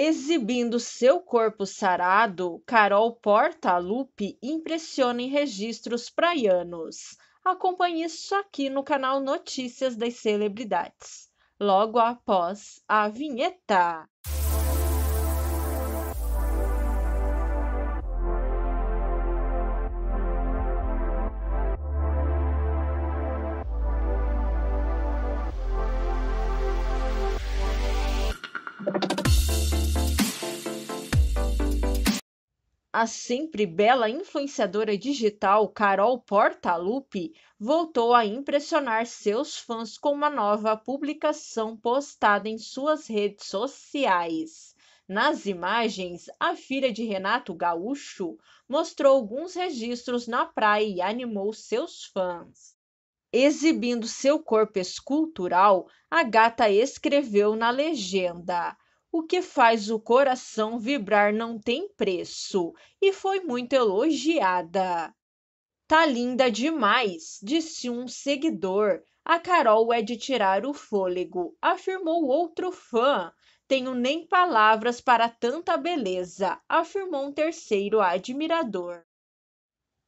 Exibindo seu corpo sarado, Carol Porta Lupe impressiona em registros praianos. Acompanhe isso aqui no canal Notícias das Celebridades. Logo após a vinheta. A sempre bela influenciadora digital Carol Portalupi voltou a impressionar seus fãs com uma nova publicação postada em suas redes sociais. Nas imagens, a filha de Renato Gaúcho mostrou alguns registros na praia e animou seus fãs. Exibindo seu corpo escultural, a gata escreveu na legenda: o que faz o coração vibrar não tem preço e foi muito elogiada. Tá linda demais, disse um seguidor. A Carol é de tirar o fôlego, afirmou outro fã. Tenho nem palavras para tanta beleza, afirmou um terceiro admirador.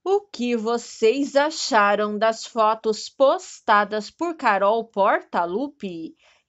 O que vocês acharam das fotos postadas por Carol Portalupi?